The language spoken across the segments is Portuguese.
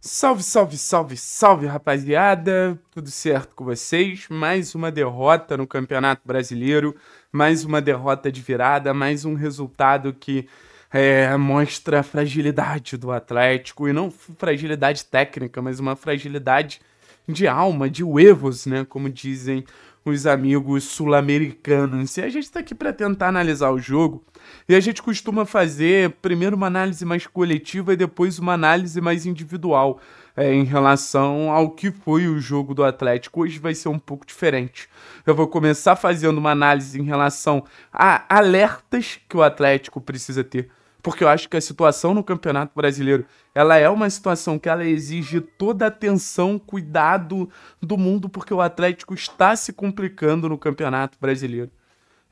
Salve, salve, salve, salve, rapaziada! Tudo certo com vocês? Mais uma derrota no Campeonato Brasileiro, mais uma derrota de virada, mais um resultado que é, mostra a fragilidade do Atlético e não fragilidade técnica, mas uma fragilidade de alma, de huevos, né? Como dizem os amigos sul-americanos. E a gente está aqui para tentar analisar o jogo. E a gente costuma fazer primeiro uma análise mais coletiva e depois uma análise mais individual é, em relação ao que foi o jogo do Atlético. Hoje vai ser um pouco diferente. Eu vou começar fazendo uma análise em relação a alertas que o Atlético precisa ter porque eu acho que a situação no Campeonato Brasileiro, ela é uma situação que ela exige toda a atenção, cuidado do mundo, porque o Atlético está se complicando no Campeonato Brasileiro.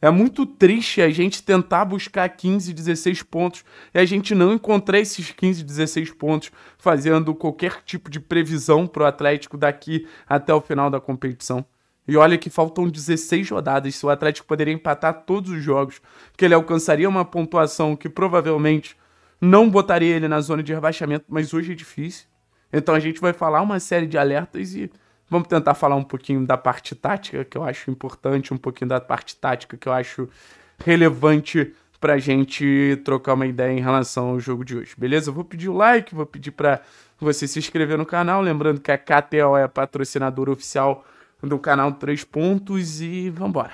É muito triste a gente tentar buscar 15, 16 pontos e a gente não encontrar esses 15, 16 pontos fazendo qualquer tipo de previsão para o Atlético daqui até o final da competição. E olha que faltam 16 rodadas. Se o Atlético poderia empatar todos os jogos, que ele alcançaria uma pontuação que provavelmente não botaria ele na zona de rebaixamento, mas hoje é difícil. Então a gente vai falar uma série de alertas e vamos tentar falar um pouquinho da parte tática, que eu acho importante, um pouquinho da parte tática que eu acho relevante a gente trocar uma ideia em relação ao jogo de hoje, beleza? Eu vou pedir o like, vou pedir para você se inscrever no canal, lembrando que a KTO é a patrocinadora oficial do canal Três Pontos e vambora.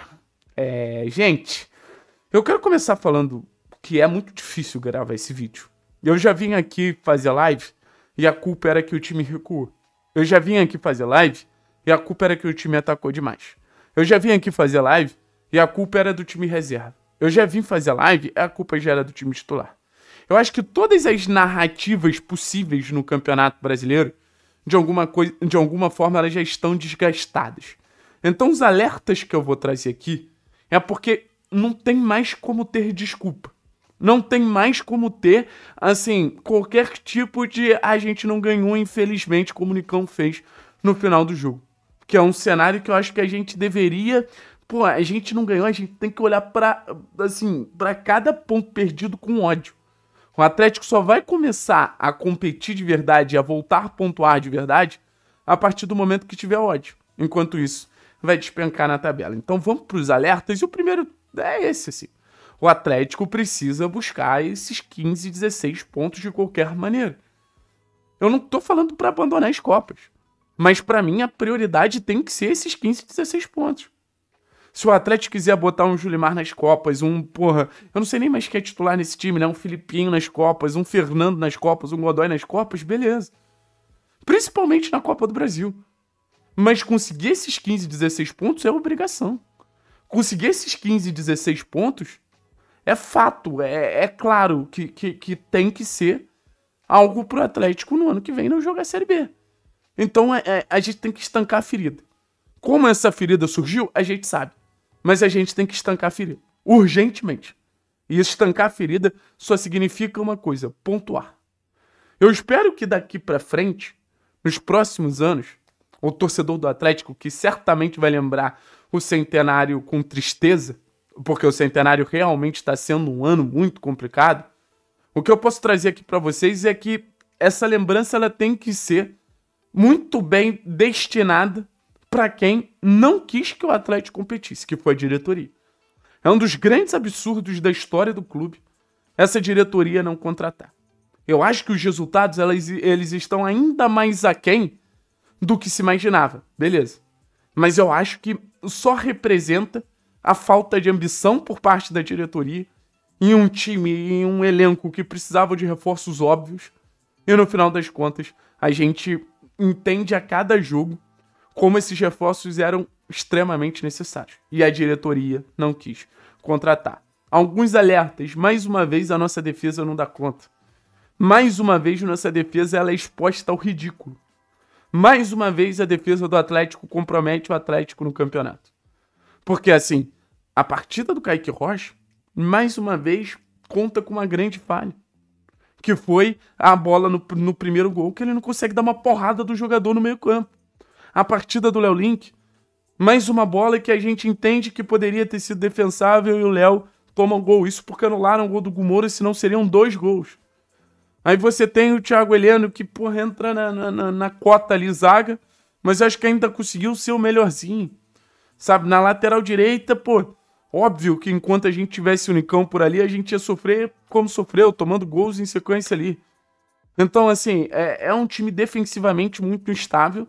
É, gente, eu quero começar falando que é muito difícil gravar esse vídeo. Eu já vim aqui fazer live e a culpa era que o time recuou. Eu já vim aqui fazer live e a culpa era que o time atacou demais. Eu já vim aqui fazer live e a culpa era do time reserva. Eu já vim fazer live e a culpa já era do time titular. Eu acho que todas as narrativas possíveis no Campeonato Brasileiro de alguma, coisa, de alguma forma elas já estão desgastadas. Então, os alertas que eu vou trazer aqui é porque não tem mais como ter desculpa. Não tem mais como ter, assim, qualquer tipo de a gente não ganhou, infelizmente, como o Nicão fez no final do jogo. Que é um cenário que eu acho que a gente deveria. Pô, a gente não ganhou, a gente tem que olhar para assim, para cada ponto perdido com ódio. O Atlético só vai começar a competir de verdade, a voltar a pontuar de verdade, a partir do momento que tiver ódio. Enquanto isso, vai despencar na tabela. Então vamos para os alertas e o primeiro é esse, assim. O Atlético precisa buscar esses 15, 16 pontos de qualquer maneira. Eu não estou falando para abandonar as Copas, mas para mim a prioridade tem que ser esses 15, 16 pontos. Se o Atlético quiser botar um Julimar nas Copas, um, porra, eu não sei nem mais quem é titular nesse time, né? Um Filipinho nas Copas, um Fernando nas Copas, um Godoy nas Copas, beleza. Principalmente na Copa do Brasil. Mas conseguir esses 15, 16 pontos é obrigação. Conseguir esses 15, 16 pontos é fato, é, é claro que, que, que, tem que ser algo pro Atlético no ano que vem não jogar a Série B. Então é, é, a gente tem que estancar a ferida. Como essa ferida surgiu, a gente sabe. Mas a gente tem que estancar a ferida. Urgentemente. E estancar a ferida só significa uma coisa: pontuar. Eu espero que daqui para frente, nos próximos anos, o torcedor do Atlético, que certamente vai lembrar o centenário com tristeza, porque o centenário realmente está sendo um ano muito complicado, o que eu posso trazer aqui para vocês é que essa lembrança ela tem que ser muito bem destinada para quem não quis que o Atlético competisse, que foi a diretoria. É um dos grandes absurdos da história do clube essa diretoria não contratar. Eu acho que os resultados elas, eles estão ainda mais aquém do que se imaginava, beleza. Mas eu acho que só representa a falta de ambição por parte da diretoria em um time, em um elenco que precisava de reforços óbvios. E no final das contas, a gente entende a cada jogo como esses reforços eram extremamente necessários. E a diretoria não quis contratar. Alguns alertas, mais uma vez a nossa defesa não dá conta. Mais uma vez nossa defesa ela é exposta ao ridículo. Mais uma vez a defesa do Atlético compromete o Atlético no campeonato. Porque assim, a partida do Kaique Rocha, mais uma vez, conta com uma grande falha. Que foi a bola no, no primeiro gol, que ele não consegue dar uma porrada do jogador no meio campo a partida do Léo Link. Mais uma bola que a gente entende que poderia ter sido defensável e o Léo toma um gol. Isso porque anularam o gol do Gumoro, senão seriam dois gols. Aí você tem o Thiago Heleno que, porra, entra na, na, na cota ali, zaga, mas acho que ainda conseguiu ser o melhorzinho. Sabe, na lateral direita, pô, óbvio que enquanto a gente tivesse o Unicão por ali, a gente ia sofrer como sofreu, tomando gols em sequência ali. Então, assim, é, é um time defensivamente muito instável.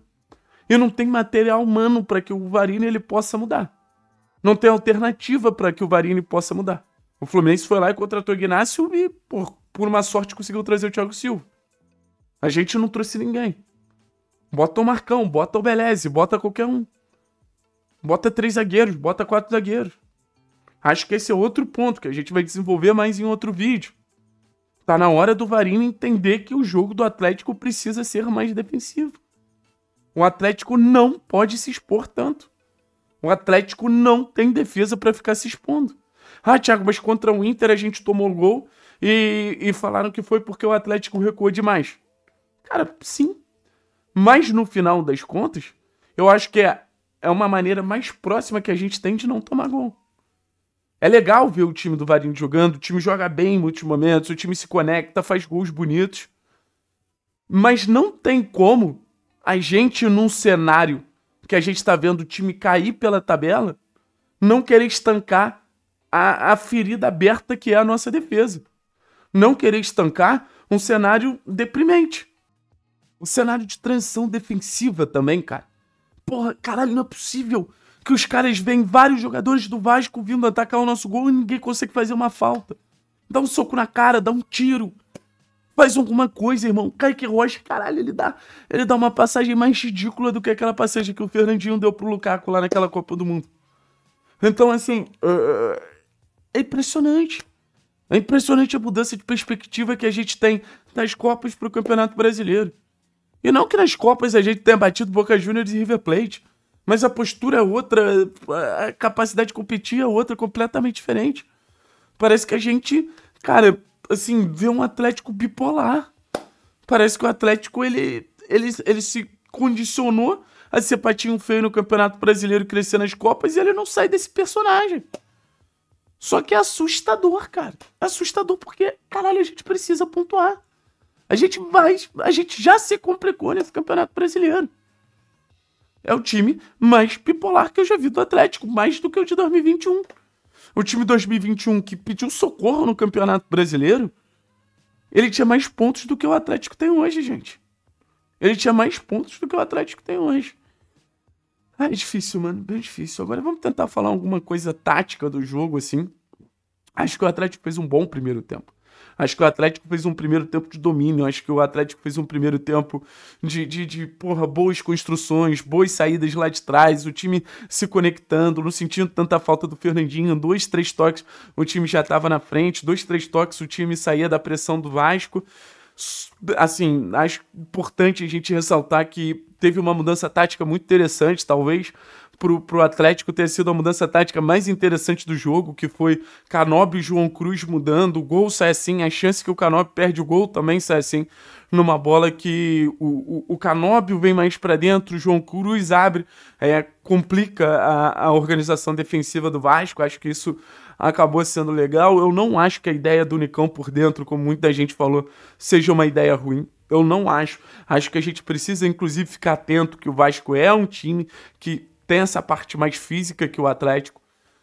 E não tem material humano para que o Varini ele possa mudar. Não tem alternativa para que o Varini possa mudar. O Fluminense foi lá e contratou o Ignacio e, por, por uma sorte, conseguiu trazer o Thiago Silva. A gente não trouxe ninguém. Bota o Marcão, bota o Beleze, bota qualquer um. Bota três zagueiros, bota quatro zagueiros. Acho que esse é outro ponto que a gente vai desenvolver mais em outro vídeo. Tá na hora do Varini entender que o jogo do Atlético precisa ser mais defensivo. O Atlético não pode se expor tanto. O Atlético não tem defesa para ficar se expondo. Ah, Thiago, mas contra o Inter a gente tomou gol e, e falaram que foi porque o Atlético recuou demais. Cara, sim. Mas no final das contas, eu acho que é, é uma maneira mais próxima que a gente tem de não tomar gol. É legal ver o time do Varinho jogando, o time joga bem em muitos momentos, o time se conecta, faz gols bonitos. Mas não tem como a gente num cenário que a gente está vendo o time cair pela tabela, não querer estancar a, a ferida aberta que é a nossa defesa. Não querer estancar um cenário deprimente. Um cenário de transição defensiva também, cara. Porra, caralho, não é possível que os caras veem vários jogadores do Vasco vindo atacar o nosso gol e ninguém consegue fazer uma falta. Dá um soco na cara, dá um tiro, Faz alguma coisa, irmão. Kaique Rocha, caralho, ele dá, ele dá uma passagem mais ridícula do que aquela passagem que o Fernandinho deu pro Lukaku lá naquela Copa do Mundo. Então, assim, é, é impressionante. É impressionante a mudança de perspectiva que a gente tem das Copas pro Campeonato Brasileiro. E não que nas Copas a gente tenha batido Boca Juniors e River Plate, mas a postura é outra, a capacidade de competir é outra, completamente diferente. Parece que a gente, cara, assim, ver um Atlético bipolar. Parece que o Atlético ele, ele, ele se condicionou a ser patinho feio no Campeonato Brasileiro, crescer nas Copas e ele não sai desse personagem. Só que é assustador, cara. É assustador porque, caralho, a gente precisa pontuar. A gente vai, a gente já se complicou nesse Campeonato Brasileiro. É o time mais bipolar que eu já vi do Atlético, mais do que o de 2021. O time 2021 que pediu socorro no Campeonato Brasileiro, ele tinha mais pontos do que o Atlético tem hoje, gente. Ele tinha mais pontos do que o Atlético tem hoje. Ah, é difícil, mano, bem difícil. Agora vamos tentar falar alguma coisa tática do jogo, assim. Acho que o Atlético fez um bom primeiro tempo. Acho que o Atlético fez um primeiro tempo de domínio, acho que o Atlético fez um primeiro tempo de, de, de porra, boas construções, boas saídas lá de trás, o time se conectando, não sentindo tanta falta do Fernandinho, dois, três toques, o time já estava na frente, dois, três toques, o time saía da pressão do Vasco assim, acho importante a gente ressaltar que teve uma mudança tática muito interessante, talvez pro, pro Atlético ter sido a mudança tática mais interessante do jogo, que foi Canobi e João Cruz mudando, o gol sai assim, a chance que o Canobi perde o gol também sai assim, numa bola que o, o, o Canóbio vem mais para dentro, o João Cruz abre, é, complica a, a organização defensiva do Vasco, acho que isso acabou sendo legal. Eu não acho que a ideia do Unicão por dentro, como muita gente falou, seja uma ideia ruim. Eu não acho. Acho que a gente precisa, inclusive, ficar atento que o Vasco é um time que dispensa a parte mais física que o Atlético.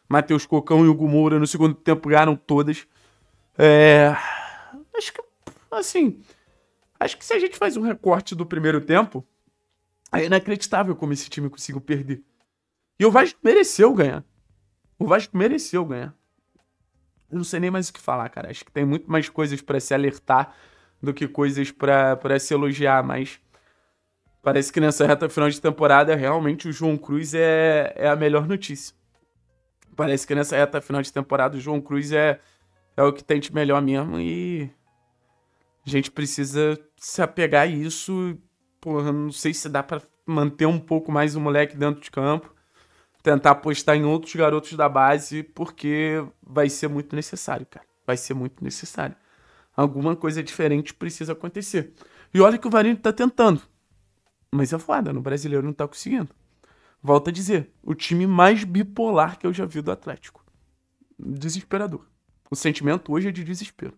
Matheus Cocão e Hugo Moura no segundo tempo ganharam todas. É... Acho que, assim, acho que se a gente faz um recorte do primeiro tempo, é inacreditável como esse time conseguiu perder. E o Vasco mereceu ganhar. O Vasco mereceu ganhar. Eu não sei nem mais o que falar, cara. Acho que tem muito mais coisas para se alertar do que coisas para se elogiar, mas Parece que nessa reta final de temporada, realmente o João Cruz é, é a melhor notícia. Parece que nessa reta final de temporada, o João Cruz é, é o que tem de melhor mesmo e a gente precisa se apegar a isso. Porra, não sei se dá para manter um pouco mais o moleque dentro de campo, tentar apostar em outros garotos da base, porque vai ser muito necessário, cara. Vai ser muito necessário. Alguma coisa diferente precisa acontecer. E olha que o Varinho tá tentando. Mas é foda, no brasileiro não tá conseguindo. Volto a dizer, o time mais bipolar que eu já vi do Atlético. Desesperador. O sentimento hoje é de desespero.